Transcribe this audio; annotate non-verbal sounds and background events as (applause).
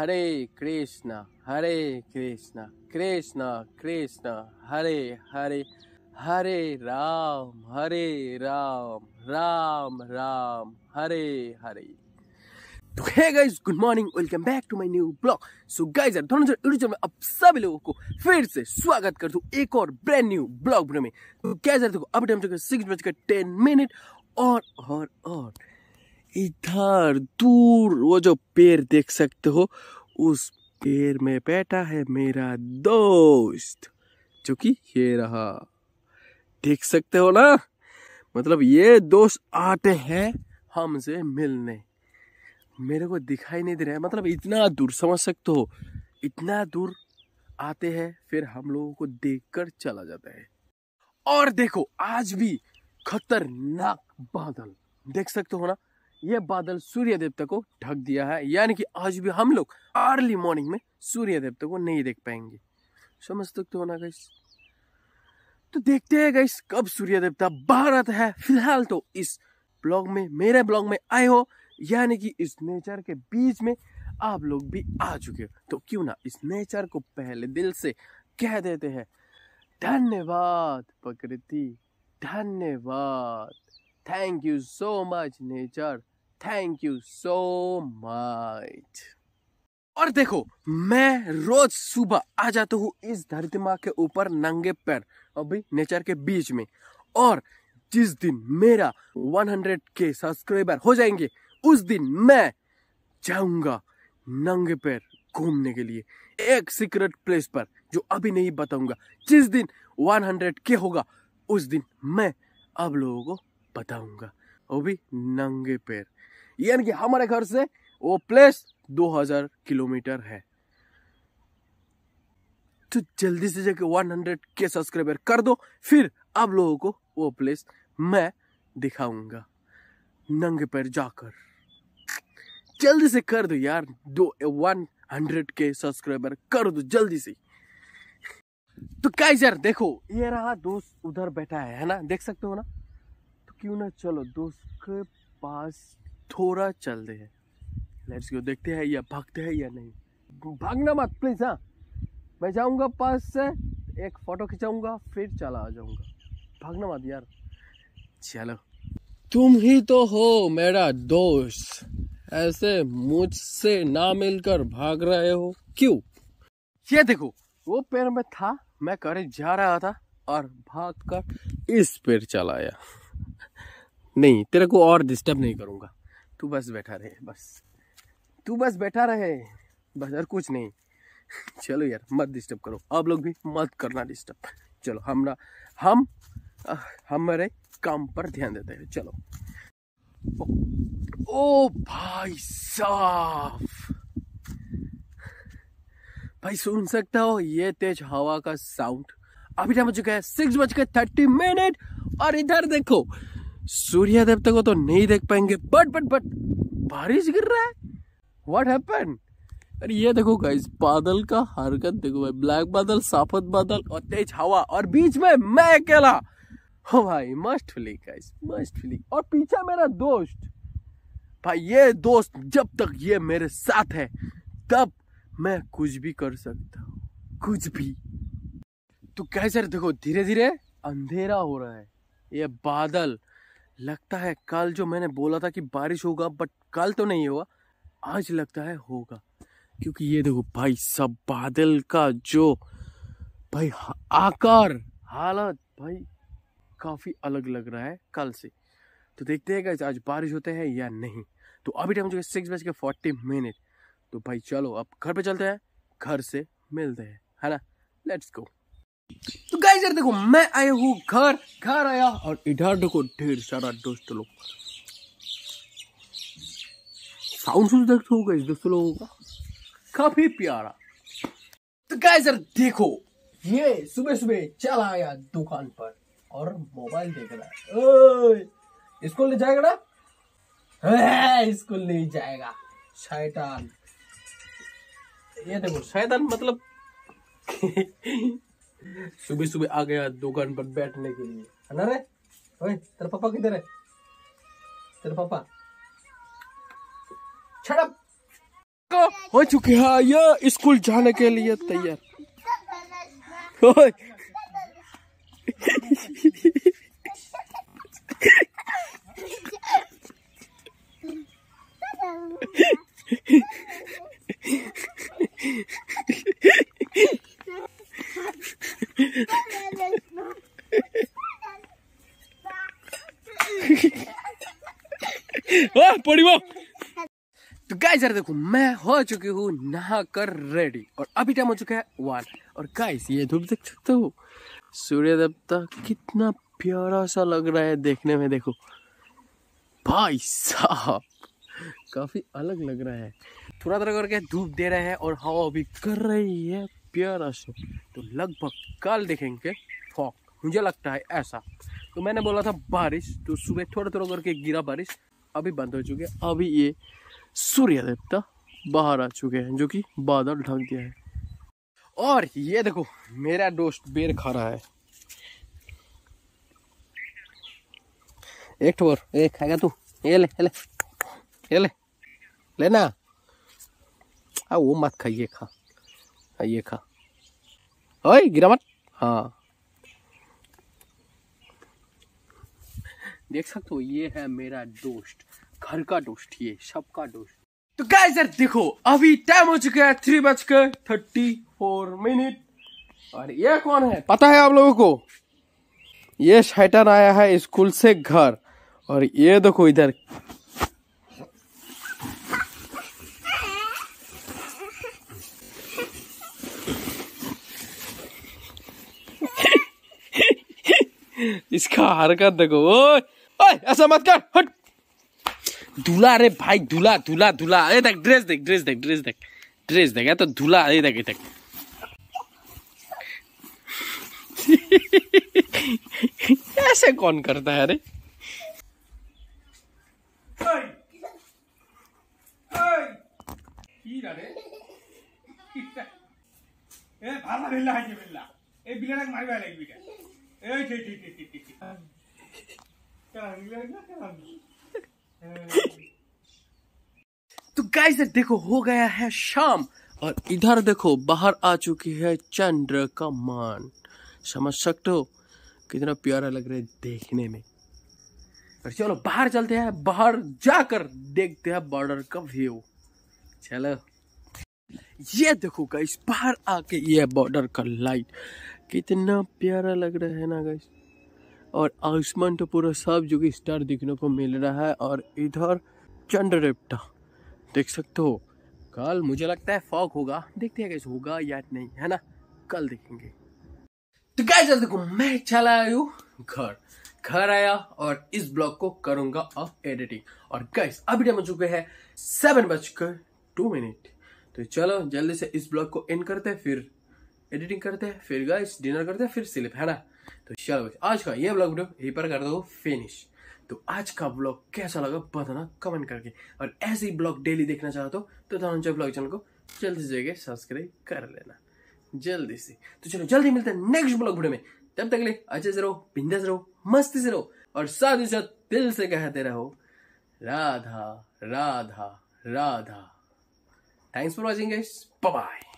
हरे कृष्णा हरे कृष्णा कृष्णा कृष्णा हरे हरे हरे राम हरे राम राम राम हरे हरे तो hey guys good morning welcome back to my new blog so guys YouTube में अब सभी लोगों को फिर से स्वागत करता हूँ एक और ब्रांड न्यू ब्लॉग में तो क्या देखो अभी टाइम तो सिक्स बजकर टेन मिनट और और और इधर दूर वो जो पेड़ देख सकते हो उस पेड़ में बैठा है मेरा दोस्त जो कि ये रहा देख सकते हो ना मतलब ये दोस्त आते हैं हमसे मिलने मेरे को दिखाई नहीं दे रहा है मतलब इतना दूर समझ सकते हो इतना दूर आते हैं फिर हम लोगों को देखकर चला जाता है और देखो आज भी खतरनाक बादल देख सकते हो ना ये बादल सूर्य देवता को ढक दिया है यानी कि आज भी हम लोग अर्ली मॉर्निंग में सूर्य देवता को नहीं देख पाएंगे समझ सकते हो ना गैस तो देखते हैं गैस कब सूर्य देवता बाहर आता है फिलहाल तो इस ब्लॉग में मेरे ब्लॉग में आए हो यानी कि इस नेचर के बीच में आप लोग भी आ चुके हो तो क्यों ना इस नेचर को पहले दिल से कह देते हैं धन्यवाद प्रकृति धन्यवाद thank you so much nature thank you so much और देखो मैं रोज सुबह आ जाता हूँ इस धरती माँ के ऊपर नंगे पैर अभी नेचर के बीच में और जिस दिन मेरा 100 के सब्सक्राइबर हो जाएंगे उस दिन मैं जाऊंगा नंगे पैर घूमने के लिए एक सीक्रेट प्लेस पर जो अभी नहीं बताऊंगा जिस दिन 100 के होगा उस दिन मैं आप लोगों को बताऊंगा अभी नंगे पैर यानी कि हमारे घर से वो प्लेस 2000 किलोमीटर है तो जल्दी से जाके 100 के सब्सक्राइबर कर दो फिर आप लोगों को वो प्लेस मैं दिखाऊंगा नंगे पर जाकर जल्दी से कर दो यार दो वन हंड्रेड के सब्सक्राइबर कर दो जल्दी से तो क्या यार देखो ये रहा दोस्त उधर बैठा है है ना देख सकते हो ना तो क्यों ना चलो दोस्त के पास थोड़ा चल रहे हैं लेट्स गो देखते हैं या भागते हैं या नहीं भागना मत प्लीज़ हाँ मैं जाऊंगा पास से एक फ़ोटो खिंचाऊंगा फिर चला आ जाऊंगा भागना मत यार चलो तुम ही तो हो मेरा दोस्त ऐसे मुझसे ना मिलकर भाग रहे हो क्यों ये देखो वो पेड़ में था मैं करे जा रहा था और भाग कर इस पेड़ चलाया नहीं तेरे को और डिस्टर्ब नहीं करूँगा तू बस बैठा रहे बस तू बस बैठा रहे बस और कुछ नहीं (laughs) चलो यार मत डिस्टर्ब करो आप लोग भी मत करना डिस्टर्ब चलो हम ना हम हमारे काम पर ध्यान देते हैं चलो ओ, ओ भाई साफ भाई सुन सकता हो ये तेज हवा का साउंड अभी टाइम हो चुका है सिक्स बज के थर्टी मिनट और इधर देखो सूर्य देवता को तो नहीं देख पाएंगे बट बट बट बारिश गिर रहा है व्हाट हैपन अरे ये देखो गाइस बादल का हरकत देखो भाई ब्लैक बादल साफत बादल और तेज हवा और बीच में मैं अकेला हो भाई मस्ट फिली गाइस मस्ट फिली और पीछे मेरा दोस्त भाई ये दोस्त जब तक ये मेरे साथ है तब मैं कुछ भी कर सकता हूँ कुछ भी तो कैसे देखो धीरे धीरे अंधेरा हो रहा है ये बादल लगता है कल जो मैंने बोला था कि बारिश होगा बट कल तो नहीं होगा आज लगता है होगा क्योंकि ये देखो भाई सब बादल का जो भाई आकार हालत भाई काफ़ी अलग लग रहा है कल से तो देखते हैं आज बारिश होते हैं या नहीं तो अभी टाइम जो सिक्स बज के फोर्टी मिनट तो भाई चलो अब घर पे चलते हैं घर से मिलते हैं है ना लेट्स गो तो गाइस यार देखो मैं आया हूँ घर घर आया और इधर देखो ढेर सारा दोस्त लोग साउंड सुन देखते हो गाइस दोस्तों लोगों का काफी प्यारा तो गाइस यार देखो ये सुबह सुबह चला आया दुकान पर और मोबाइल देख रहा है स्कूल ले जाएगा ना स्कूल नहीं जाएगा शैतान ये देखो शैतान मतलब (laughs) सुबह सुबह आ गया दुकान पर बैठने के लिए है ना रे ओए तेरा पापा किधर है तेरा पापा छड़प हो चुके हैं ये स्कूल जाने के लिए तैयार पड़ी वो तो गाइस यार देखो मैं हो चुकी हूँ नहा कर रेडी और अभी टाइम हो चुका है वन और गाइस ये धूप देख सकते हो सूर्य देवता कितना प्यारा सा लग रहा है देखने में देखो भाई साहब काफी अलग लग रहा है थोड़ा थोड़ा करके धूप दे रहा है और हवा भी कर रही है प्यारा सा तो लगभग कल देखेंगे फॉक मुझे लगता है ऐसा तो मैंने बोला था बारिश तो सुबह थोड़ा थोड़ा करके गिरा बारिश अभी बंद हो चुके हैं अभी ये सूर्य देवता बाहर आ चुके हैं जो कि बादल ढक दिया है और ये देखो मेरा दोस्त बेर खा रहा है एक ठोर एक खाएगा तू ये ले ले ये ले लेना आ वो मत खाइए खा खाइए खा ओए गिरा मत हाँ देख सकते हो ये है मेरा दोस्त घर का दोस्त ये सबका दोस्त तो गाइस यार देखो अभी टाइम हो चुका है थ्री बज के थर्टी फोर मिनट और ये कौन है पता है आप लोगों को ये शैतान आया है स्कूल से घर और ये देखो इधर (laughs) इसका हरकत देखो ओ ओए ऐसा मत कर हट दूल्हा अरे भाई दूल्हा दूल्हा दूल्हा अरे देख ड्रेस देख ड्रेस देख ड्रेस देख ड्रेस देख तो दूल्हा अरे देख देख ऐसे कौन करता है अरे ए ए ए বিল্লা এই বিল্লাটাকে মারিবা লাগবি এই ঠিক ঠিক ঠিক ঠিক (laughs) तो गाइस देखो हो गया है शाम और इधर देखो बाहर आ चुकी है चंद्र का मान समझ सकते हो कितना प्यारा लग रहा है देखने में और चलो बाहर चलते हैं बाहर जाकर देखते हैं बॉर्डर का व्यू चलो ये देखो गाइस बाहर आके ये बॉर्डर का लाइट कितना प्यारा लग रहा है ना गाइस और आयुष्मान तो पूरा सब जो कि स्टार देखने को मिल रहा है और इधर चंद्र देख सकते हो कल मुझे लगता है फॉग होगा देखते हैं कैसे होगा या नहीं है ना कल देखेंगे तो क्या जल्दी को मैं चला आयु घर घर आया और इस ब्लॉग को करूंगा अब एडिटिंग और गैस अभी टाइम हो चुके हैं सेवन बजकर टू मिनट तो चलो जल्दी से इस ब्लॉग को एंड करते हैं फिर एडिटिंग करते हैं फिर गैस डिनर करते हैं फिर स्लिप है ना तो चलो आज का ये ब्लॉग वीडियो यहीं पर कर दो फिनिश तो आज का ब्लॉग कैसा लगा बताना कमेंट करके और ऐसे ही ब्लॉग डेली देखना चाहते हो तो धनंजय ब्लॉग चैनल को जल्दी से जगह सब्सक्राइब कर लेना जल्दी से तो चलो जल्दी मिलते हैं नेक्स्ट ब्लॉग वीडियो में तब तक ले अच्छे से रहो से रहो मस्ती से रहो और साथ ही साथ दिल से कहते रहो Radha Radha Radha thanks for watching guys bye